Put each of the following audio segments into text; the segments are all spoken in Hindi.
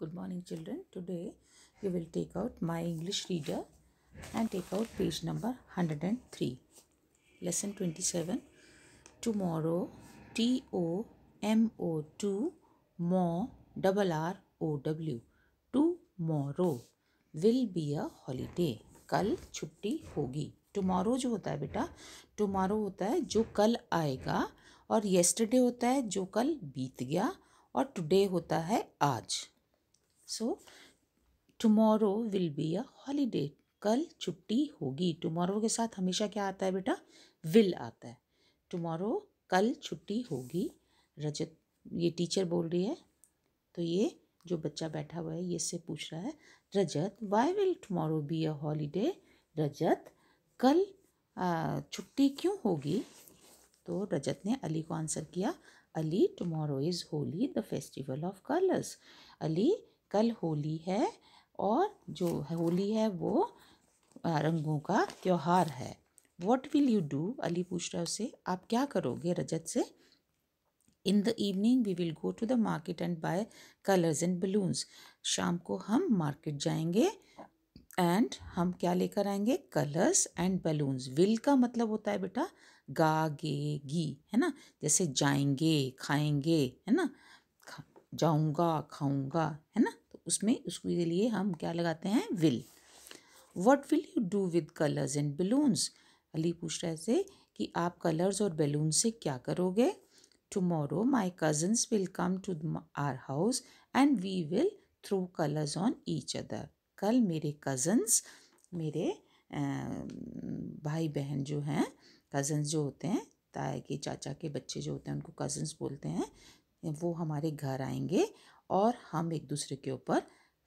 Good morning children. Today you will take out My English Reader and take out page number 103. Lesson 27. Tomorrow T O M O 2 more double R O W. Tomorrow will be a holiday. kal chutti hogi tomorrow jo hota hai beta tomorrow hota hai jo kal aayega और येस्टरडे होता है जो कल बीत गया और टुडे होता है आज so tomorrow will be a holiday कल छुट्टी होगी टमोरो के साथ हमेशा क्या आता है बेटा विल आता है टमोरो कल छुट्टी होगी रजत ये टीचर बोल रही है तो ये जो बच्चा बैठा हुआ है ये से पूछ रहा है Rajat why will tomorrow be a holiday Rajat कल छुट्टी क्यों होगी तो रजत ने अली को आंसर किया Ali tomorrow is Holi the festival of colours Ali कल होली है और जो होली है वो रंगों का त्यौहार है what will you do Ali पूछ रहा उसे आप क्या करोगे रजत से in the evening we will go to the market and buy colours and balloons शाम को हम मार्केट जाएंगे एंड हम क्या लेकर आएंगे कलर्स एंड बलून्स विल का मतलब होता है बेटा गा गे गी है ना जैसे जाएंगे खाएंगे है ना जाऊंगा खाऊंगा है ना उसमें उसके लिए हम क्या लगाते हैं will what will you do with colours and balloons Ali पूछ रहे थे कि आप कलर्स और बैलून से क्या करोगे tomorrow my cousins will come to our house and we will throw colours on each other कल मेरे कज़न्स मेरे भाई बहन जो हैं कज़न्स जो होते हैं ताए के चाचा के बच्चे जो होते हैं उनको कज़न्स बोलते हैं वो हमारे घर आएंगे और हम एक दूसरे के ऊपर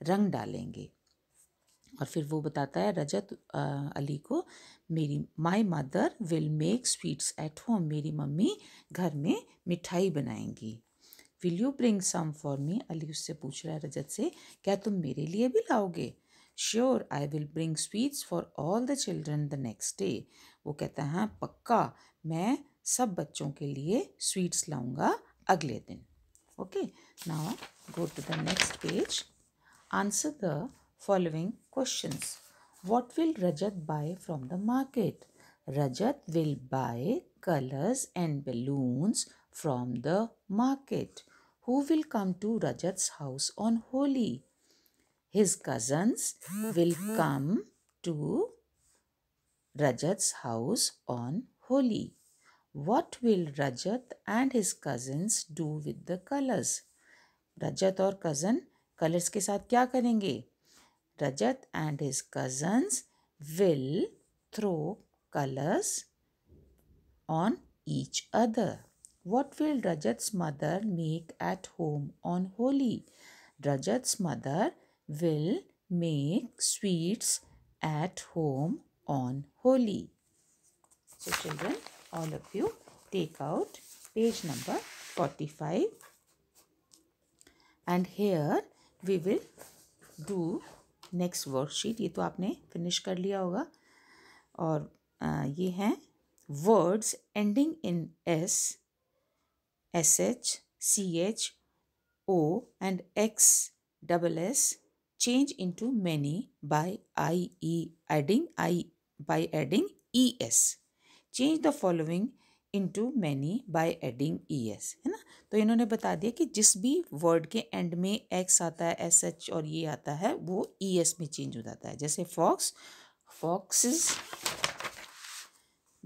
रंग डालेंगे और फिर वो बताता है रजत अली को मेरी my mother will make sweets at home मेरी मम्मी घर में मिठाई बनाएंगी will you bring some for me Ali उससे पूछ रहा है रजत से क्या तुम मेरे लिए भी लाओगे sure I will bring sweets for all the children the next day वो कहता है हाँ, पक्का मैं सब बच्चों के लिए स्वीट्स लाऊंगा अगले दिन Okay, now go to the next page. Answer the following questions. What will Rajat buy from the market? Rajat will buy colors and balloons from the market. Who will come to Rajat's house on Holi? His cousins will come to Rajat's house on Holi. What will Rajat and his cousins do with the colors? Rajat or cousin colors के साथ क्या करेंगे Rajat and his cousins will throw colors on each other. What will Rajat's mother make at home on Holi? Rajat's mother will make sweets at home on Holi. So children, all of you take out page number 45 and here we will do next worksheet ये तो आपने finish कर लिया होगा और आ, ये हैं words ending in s s h c h o and x double s change into many by i e adding i by adding e s change the following to many by adding E S है ना तो इन्होंने बता दिया कि जिस भी वर्ड के एंड में एक्स आता है एस एच और ये आता है वो ई एस में चेंज हो जाता है जैसे fox foxes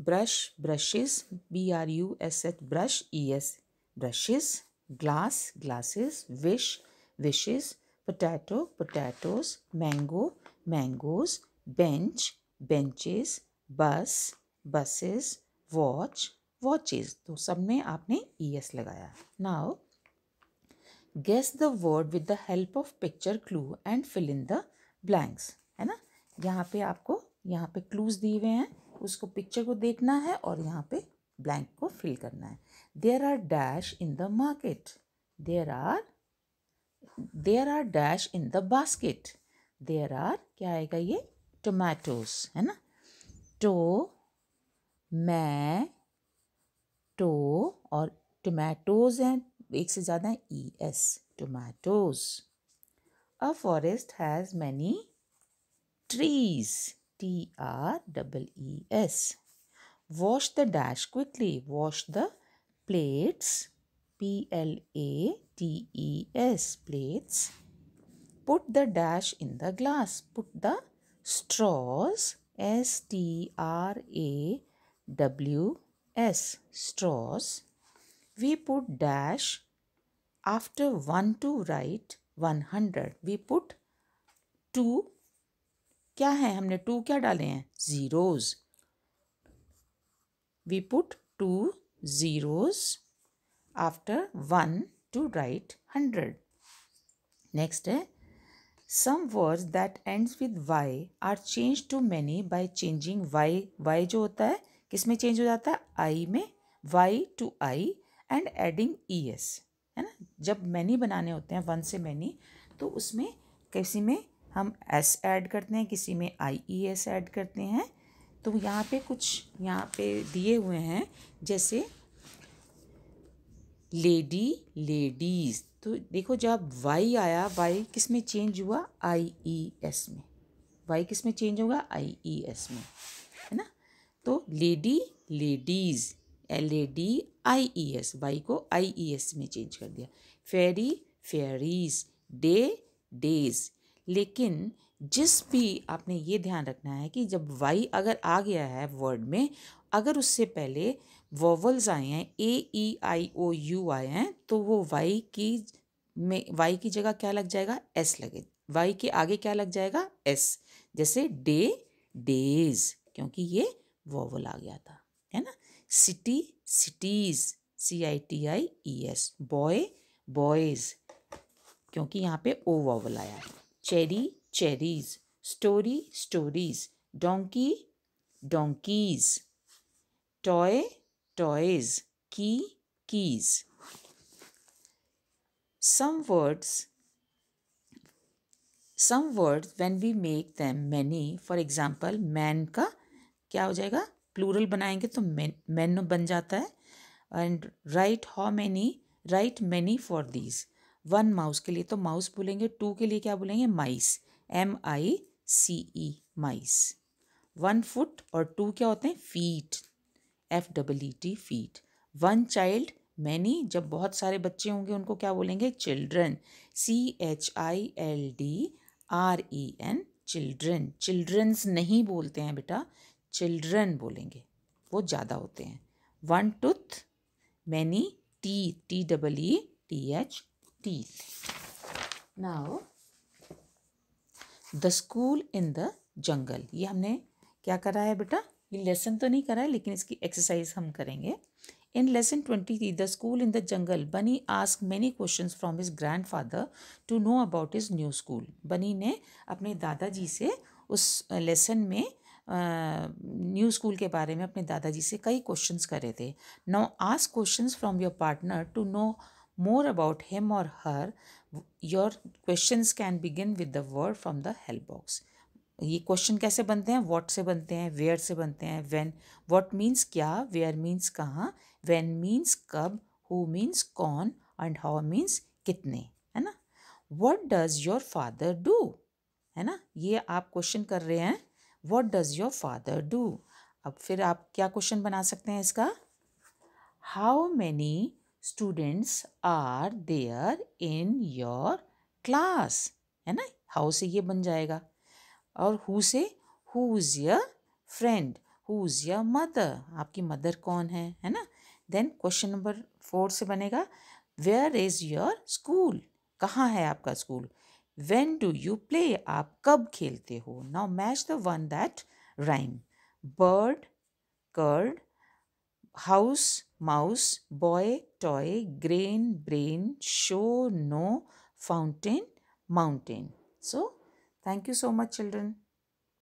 brush brushes B R U S H brush E S brushes glass glasses wish wishes potato potatoes mango mangoes bench benches bus buses watch watches तो सब में आपने ई e एस लगाया now guess the word with the help of picture clue and fill in the blanks है ना यहाँ पे आपको यहाँ पे क्लूज दिए हुए हैं उसको पिक्चर को देखना है और यहाँ पे ब्लैंक को फिल करना है there are dash in the market there are there are dash in the basket there are क्या आएगा ये टोमेटोज है ना टो मैं टो और टोमेटोज हैं एक से ज़्यादा हैं E S tomatoes a forest has many trees T R double E S wash the dash quickly wash the plates P L A T E S plates put the dash in the glass put the straws S T R A W S straws, we put dash after 1 to write 100. We put 2 क्या है हमने टू क्या डाले हैं zeros we put two zeros after one to write hundred. Next, eh? some words that ends with y are changed to many by changing y. y जो होता है किस में चेंज हो जाता है आई में Y to I and adding E S है ना जब मैनी बनाने होते हैं वन से मैनी तो उसमें किसी में हम एस ऐड करते हैं किसी में आई ई एस ऐड करते हैं तो यहाँ पे कुछ यहाँ पे दिए हुए हैं जैसे लेडी लेडीज़ तो देखो जब वाई आया वाई किस e में चेंज हुआ आई ई एस में वाई किस में चेंज होगा आई ई एस में है ना तो lady ladies L A D I E S Y को आई ई एस में चेंज कर दिया फेरी फेरीज डे डेज लेकिन जिस भी आपने ये ध्यान रखना है कि जब वाई अगर आ गया है वर्ड में अगर उससे पहले वॉवल्स आए हैं ए ई आई ओ यू आए हैं तो वो वाई की में वाई की जगह क्या लग जाएगा एस लगे वाई के आगे क्या लग जाएगा एस जैसे डे डेज क्योंकि ये वॉवल आ गया था है ना city cities C I T I E S boy boys क्योंकि यहाँ पे ओ वॉवल आया cherry cherries story stories donkey donkeys toy toys key keys some words some words when we make them many for example man का क्या हो जाएगा प्लूरल बनाएंगे तो मैन मैन बन जाता है and right how many right many for these one mouse के लिए तो माउस बोलेंगे टू के लिए क्या बोलेंगे mice M I C E mice one foot और टू क्या होते हैं feet F double E T feet one child many जब बहुत सारे बच्चे होंगे उनको क्या बोलेंगे children C H I L D R E N children childrens नहीं बोलते हैं बेटा चिल्ड्रन बोलेंगे वो ज़्यादा होते हैं one tooth many T T double E T H teeth now the school in the jungle ये हमने क्या करा है बेटा ये लेसन तो नहीं करा है लेकिन इसकी एक्सरसाइज हम करेंगे in lesson twenty three the school in the jungle Bunny ask many question from his grandfather to know about his new school Bunny ने अपने दादाजी से उस लेसन में न्यू स्कूल के बारे में अपने दादाजी से कई क्वेश्चंस करे थे now ask questions from your partner to know more about him और her your question can begin with the word from the help box ये क्वेश्चन कैसे बनते हैं वॉट से बनते हैं वेयर से बनते हैं व्हेन व्हाट मीन्स क्या वेयर मीन्स कहाँ व्हेन मीन्स कब हु मीन्स कौन एंड हाउ मीन्स कितने है ना what does your father do है ना ये आप क्वेश्चन कर रहे हैं what does your father do अब फिर आप क्या क्वेश्चन बना सकते हैं इसका how many students are there in your class है ना हाउ से ये बन जाएगा और हु से who is your friend who is your mother आपकी मदर कौन है है ना देन क्वेश्चन नंबर फोर से बनेगा वेयर इज़ योर स्कूल कहाँ है आपका school When do you play? आप कब खेलते हो? Now match the one that rhyme. Bird, curd, house, mouse, boy, toy, grain, brain, show, no, fountain, mountain. So, thank you so much children.